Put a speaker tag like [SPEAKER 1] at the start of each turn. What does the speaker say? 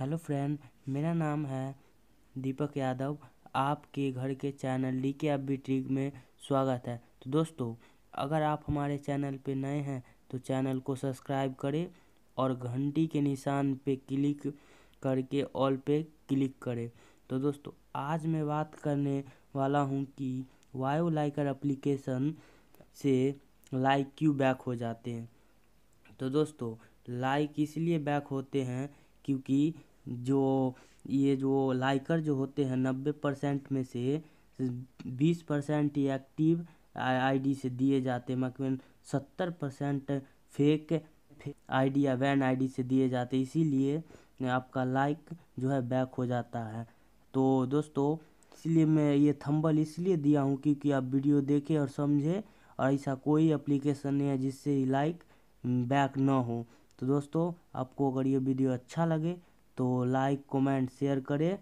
[SPEAKER 1] hello friend मेरा नाम है दीपक यादव आपके घर के चैनल डी के अब ट्रिक में स्वागत है तो दोस्तों अगर आप हमारे चैनल पे नए हैं तो चैनल को सब्सक्राइब करें और घंटी के निशान पे क्लिक करके ऑल पे क्लिक करें तो दोस्तों आज मैं बात करने वाला हूँ कि वायो लाइकर एप्लीकेशन से लाइक क्यों बैक हो जाते हैं तो दोस्तों लाइक इसलिए बैक होते हैं क्योंकि जो ये जो लाइकर जो होते हैं नब्बे परसेंट में से बीस परसेंट एक्टिव आईडी से दिए जाते हैं मकबिन सत्तर परसेंट फेक आईडी या वैन आईडी से दिए जाते इसीलिए आपका लाइक जो है बैक हो जाता है तो दोस्तों इसलिए मैं ये थंबल इसलिए दिया हूँ क्योंकि आप वीडियो देखें और समझें और ऐसा कोई एप्लीकेशन नहीं है जिससे लाइक बैक ना हो तो दोस्तों आपको अगर ये वीडियो अच्छा लगे तो लाइक कमेंट शेयर करें